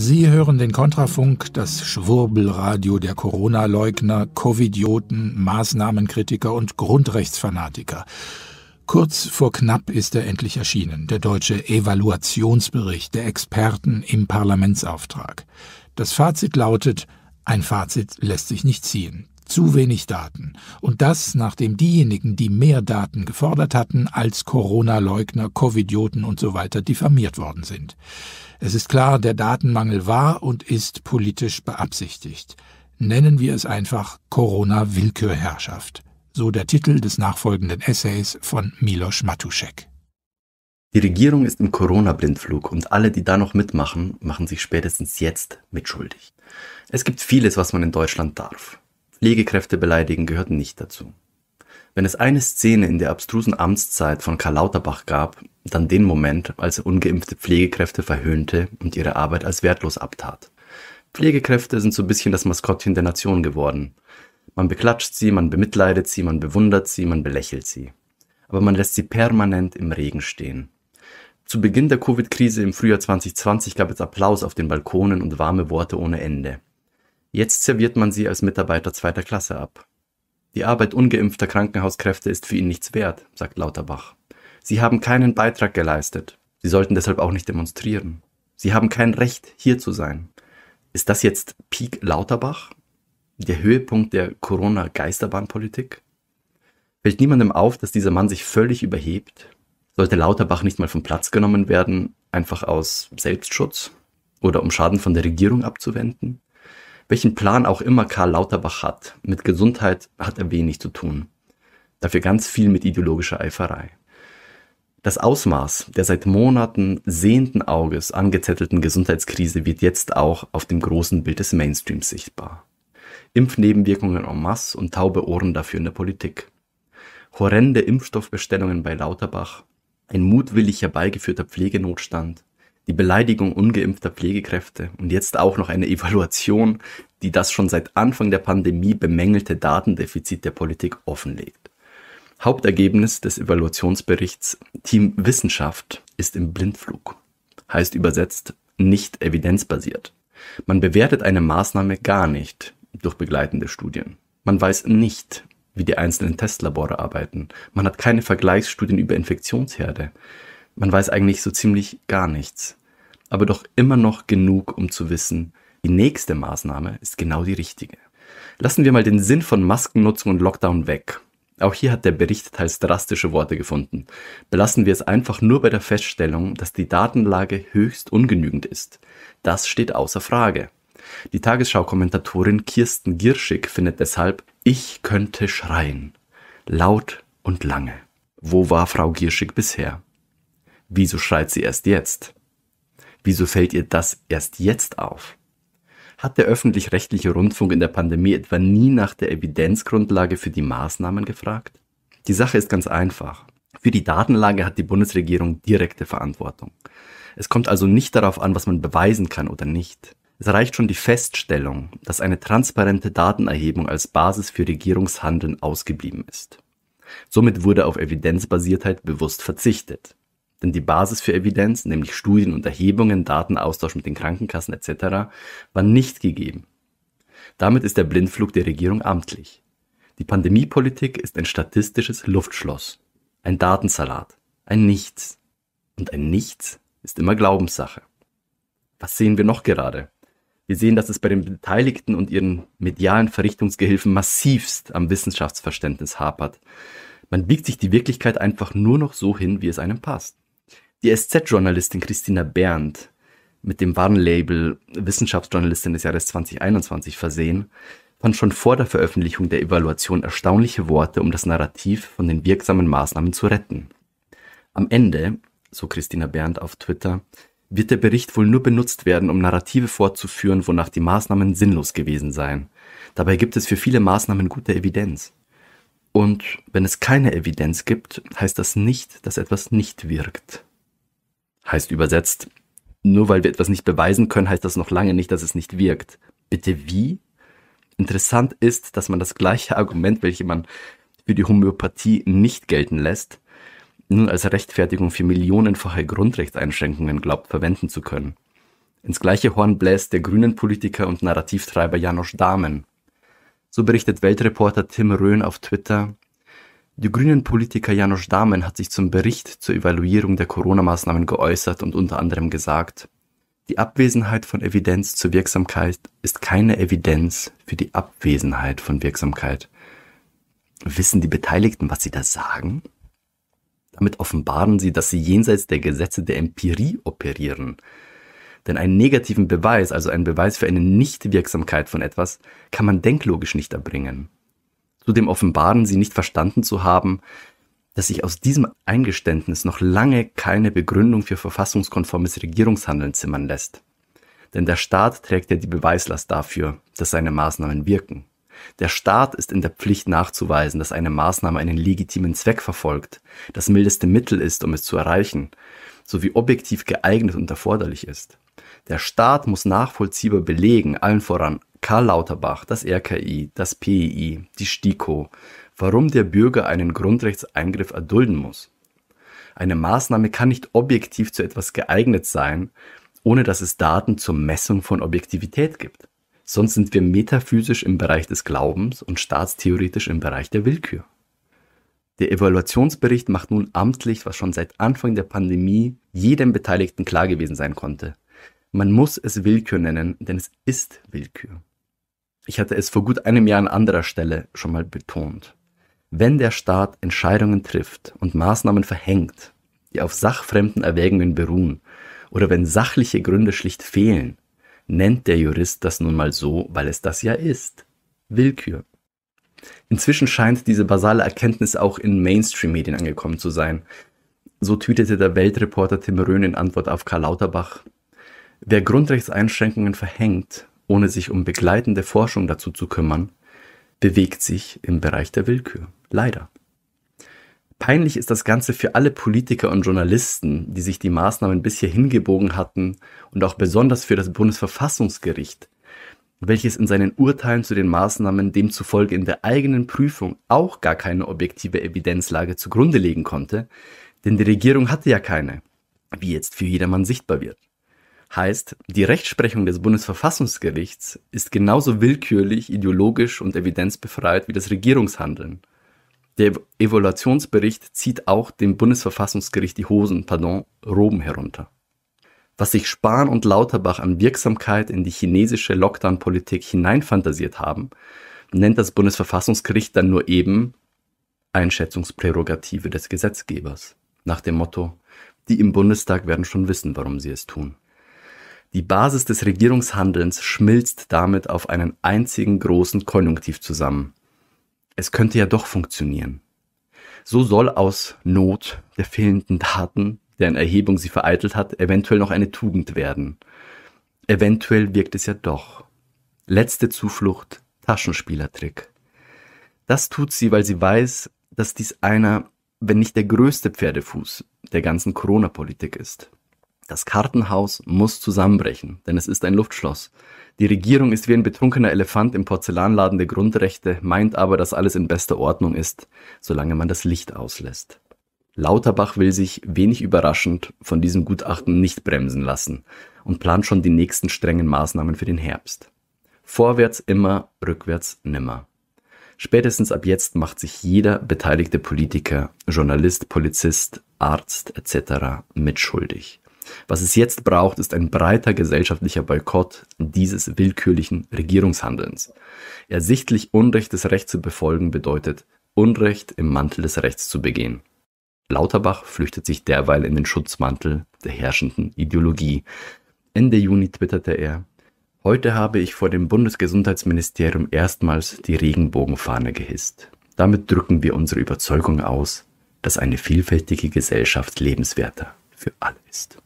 Sie hören den Kontrafunk, das Schwurbelradio der Corona-Leugner, Covidioten, Maßnahmenkritiker und Grundrechtsfanatiker. Kurz vor knapp ist er endlich erschienen, der deutsche Evaluationsbericht der Experten im Parlamentsauftrag. Das Fazit lautet, ein Fazit lässt sich nicht ziehen zu wenig Daten. Und das, nachdem diejenigen, die mehr Daten gefordert hatten, als Corona-Leugner, Covidioten und so weiter diffamiert worden sind. Es ist klar, der Datenmangel war und ist politisch beabsichtigt. Nennen wir es einfach Corona-Willkürherrschaft. So der Titel des nachfolgenden Essays von Milos Matuschek. Die Regierung ist im Corona-Blindflug und alle, die da noch mitmachen, machen sich spätestens jetzt mitschuldig. Es gibt vieles, was man in Deutschland darf. Pflegekräfte beleidigen gehört nicht dazu. Wenn es eine Szene in der abstrusen Amtszeit von Karl Lauterbach gab, dann den Moment, als er ungeimpfte Pflegekräfte verhöhnte und ihre Arbeit als wertlos abtat. Pflegekräfte sind so ein bisschen das Maskottchen der Nation geworden. Man beklatscht sie, man bemitleidet sie, man bewundert sie, man belächelt sie. Aber man lässt sie permanent im Regen stehen. Zu Beginn der Covid-Krise im Frühjahr 2020 gab es Applaus auf den Balkonen und warme Worte ohne Ende. Jetzt serviert man sie als Mitarbeiter zweiter Klasse ab. Die Arbeit ungeimpfter Krankenhauskräfte ist für ihn nichts wert, sagt Lauterbach. Sie haben keinen Beitrag geleistet. Sie sollten deshalb auch nicht demonstrieren. Sie haben kein Recht, hier zu sein. Ist das jetzt Peak Lauterbach? Der Höhepunkt der Corona-Geisterbahnpolitik? Fällt niemandem auf, dass dieser Mann sich völlig überhebt? Sollte Lauterbach nicht mal vom Platz genommen werden, einfach aus Selbstschutz oder um Schaden von der Regierung abzuwenden? Welchen Plan auch immer Karl Lauterbach hat, mit Gesundheit hat er wenig zu tun. Dafür ganz viel mit ideologischer Eiferei. Das Ausmaß der seit Monaten sehenden Auges angezettelten Gesundheitskrise wird jetzt auch auf dem großen Bild des Mainstreams sichtbar. Impfnebenwirkungen en masse und taube Ohren dafür in der Politik. Horrende Impfstoffbestellungen bei Lauterbach, ein mutwillig herbeigeführter Pflegenotstand, die Beleidigung ungeimpfter Pflegekräfte und jetzt auch noch eine Evaluation die das schon seit Anfang der Pandemie bemängelte Datendefizit der Politik offenlegt. Hauptergebnis des Evaluationsberichts Team Wissenschaft ist im Blindflug, heißt übersetzt nicht evidenzbasiert. Man bewertet eine Maßnahme gar nicht durch begleitende Studien. Man weiß nicht, wie die einzelnen Testlabore arbeiten. Man hat keine Vergleichsstudien über Infektionsherde. Man weiß eigentlich so ziemlich gar nichts. Aber doch immer noch genug, um zu wissen, die nächste Maßnahme ist genau die richtige. Lassen wir mal den Sinn von Maskennutzung und Lockdown weg. Auch hier hat der Bericht teils drastische Worte gefunden. Belassen wir es einfach nur bei der Feststellung, dass die Datenlage höchst ungenügend ist. Das steht außer Frage. Die Tagesschau-Kommentatorin Kirsten Girschig findet deshalb, ich könnte schreien. Laut und lange. Wo war Frau Girschig bisher? Wieso schreit sie erst jetzt? Wieso fällt ihr das erst jetzt auf? hat der öffentlich-rechtliche Rundfunk in der Pandemie etwa nie nach der Evidenzgrundlage für die Maßnahmen gefragt? Die Sache ist ganz einfach. Für die Datenlage hat die Bundesregierung direkte Verantwortung. Es kommt also nicht darauf an, was man beweisen kann oder nicht. Es reicht schon die Feststellung, dass eine transparente Datenerhebung als Basis für Regierungshandeln ausgeblieben ist. Somit wurde auf Evidenzbasiertheit bewusst verzichtet. Denn die Basis für Evidenz, nämlich Studien und Erhebungen, Datenaustausch mit den Krankenkassen etc., war nicht gegeben. Damit ist der Blindflug der Regierung amtlich. Die Pandemiepolitik ist ein statistisches Luftschloss, ein Datensalat, ein Nichts. Und ein Nichts ist immer Glaubenssache. Was sehen wir noch gerade? Wir sehen, dass es bei den Beteiligten und ihren medialen Verrichtungsgehilfen massivst am Wissenschaftsverständnis hapert. Man biegt sich die Wirklichkeit einfach nur noch so hin, wie es einem passt. Die SZ-Journalistin Christina Berndt, mit dem Warnlabel Wissenschaftsjournalistin des Jahres 2021 versehen, fand schon vor der Veröffentlichung der Evaluation erstaunliche Worte, um das Narrativ von den wirksamen Maßnahmen zu retten. Am Ende, so Christina Berndt auf Twitter, wird der Bericht wohl nur benutzt werden, um Narrative fortzuführen, wonach die Maßnahmen sinnlos gewesen seien. Dabei gibt es für viele Maßnahmen gute Evidenz. Und wenn es keine Evidenz gibt, heißt das nicht, dass etwas nicht wirkt. Heißt übersetzt, nur weil wir etwas nicht beweisen können, heißt das noch lange nicht, dass es nicht wirkt. Bitte wie? Interessant ist, dass man das gleiche Argument, welche man für die Homöopathie nicht gelten lässt, nun als Rechtfertigung für millionenfache Grundrechtseinschränkungen glaubt verwenden zu können. Ins gleiche Horn bläst der grünen Politiker und Narrativtreiber Janosch Dahmen. So berichtet Weltreporter Tim Röhn auf Twitter, die Grünen-Politiker Janusz Dahmen hat sich zum Bericht zur Evaluierung der Corona-Maßnahmen geäußert und unter anderem gesagt, die Abwesenheit von Evidenz zur Wirksamkeit ist keine Evidenz für die Abwesenheit von Wirksamkeit. Wissen die Beteiligten, was sie da sagen? Damit offenbaren sie, dass sie jenseits der Gesetze der Empirie operieren. Denn einen negativen Beweis, also einen Beweis für eine Nichtwirksamkeit von etwas, kann man denklogisch nicht erbringen. Zudem offenbaren sie nicht verstanden zu haben, dass sich aus diesem Eingeständnis noch lange keine Begründung für verfassungskonformes Regierungshandeln zimmern lässt. Denn der Staat trägt ja die Beweislast dafür, dass seine Maßnahmen wirken. Der Staat ist in der Pflicht nachzuweisen, dass eine Maßnahme einen legitimen Zweck verfolgt, das mildeste Mittel ist, um es zu erreichen, sowie objektiv geeignet und erforderlich ist. Der Staat muss nachvollziehbar belegen, allen voran Karl Lauterbach, das RKI, das PEI, die STIKO, warum der Bürger einen Grundrechtseingriff erdulden muss. Eine Maßnahme kann nicht objektiv zu etwas geeignet sein, ohne dass es Daten zur Messung von Objektivität gibt. Sonst sind wir metaphysisch im Bereich des Glaubens und staatstheoretisch im Bereich der Willkür. Der Evaluationsbericht macht nun amtlich, was schon seit Anfang der Pandemie jedem Beteiligten klar gewesen sein konnte. Man muss es Willkür nennen, denn es ist Willkür. Ich hatte es vor gut einem Jahr an anderer Stelle schon mal betont. Wenn der Staat Entscheidungen trifft und Maßnahmen verhängt, die auf sachfremden Erwägungen beruhen, oder wenn sachliche Gründe schlicht fehlen, nennt der Jurist das nun mal so, weil es das ja ist. Willkür. Inzwischen scheint diese basale Erkenntnis auch in Mainstream-Medien angekommen zu sein. So tütete der Weltreporter Tim Röhn in Antwort auf Karl Lauterbach. Wer Grundrechtseinschränkungen verhängt, ohne sich um begleitende Forschung dazu zu kümmern, bewegt sich im Bereich der Willkür. Leider. Peinlich ist das Ganze für alle Politiker und Journalisten, die sich die Maßnahmen bisher hingebogen hatten und auch besonders für das Bundesverfassungsgericht, welches in seinen Urteilen zu den Maßnahmen demzufolge in der eigenen Prüfung auch gar keine objektive Evidenzlage zugrunde legen konnte, denn die Regierung hatte ja keine, wie jetzt für jedermann sichtbar wird heißt, die Rechtsprechung des Bundesverfassungsgerichts ist genauso willkürlich, ideologisch und evidenzbefreit wie das Regierungshandeln. Der Evaluationsbericht zieht auch dem Bundesverfassungsgericht die Hosen, pardon, Roben herunter. Was sich Spahn und Lauterbach an Wirksamkeit in die chinesische Lockdown-Politik hineinfantasiert haben, nennt das Bundesverfassungsgericht dann nur eben Einschätzungsprärogative des Gesetzgebers. Nach dem Motto, die im Bundestag werden schon wissen, warum sie es tun. Die Basis des Regierungshandelns schmilzt damit auf einen einzigen großen Konjunktiv zusammen. Es könnte ja doch funktionieren. So soll aus Not der fehlenden Daten, deren Erhebung sie vereitelt hat, eventuell noch eine Tugend werden. Eventuell wirkt es ja doch. Letzte Zuflucht, Taschenspielertrick. Das tut sie, weil sie weiß, dass dies einer, wenn nicht der größte Pferdefuß der ganzen Corona-Politik ist. Das Kartenhaus muss zusammenbrechen, denn es ist ein Luftschloss. Die Regierung ist wie ein betrunkener Elefant im Porzellanladen der Grundrechte, meint aber, dass alles in bester Ordnung ist, solange man das Licht auslässt. Lauterbach will sich, wenig überraschend, von diesem Gutachten nicht bremsen lassen und plant schon die nächsten strengen Maßnahmen für den Herbst. Vorwärts immer, rückwärts nimmer. Spätestens ab jetzt macht sich jeder beteiligte Politiker, Journalist, Polizist, Arzt etc. mitschuldig. Was es jetzt braucht, ist ein breiter gesellschaftlicher Boykott dieses willkürlichen Regierungshandelns. Ersichtlich Unrecht des Rechts zu befolgen bedeutet, Unrecht im Mantel des Rechts zu begehen. Lauterbach flüchtet sich derweil in den Schutzmantel der herrschenden Ideologie. Ende Juni twitterte er, Heute habe ich vor dem Bundesgesundheitsministerium erstmals die Regenbogenfahne gehisst. Damit drücken wir unsere Überzeugung aus, dass eine vielfältige Gesellschaft lebenswerter für alle ist.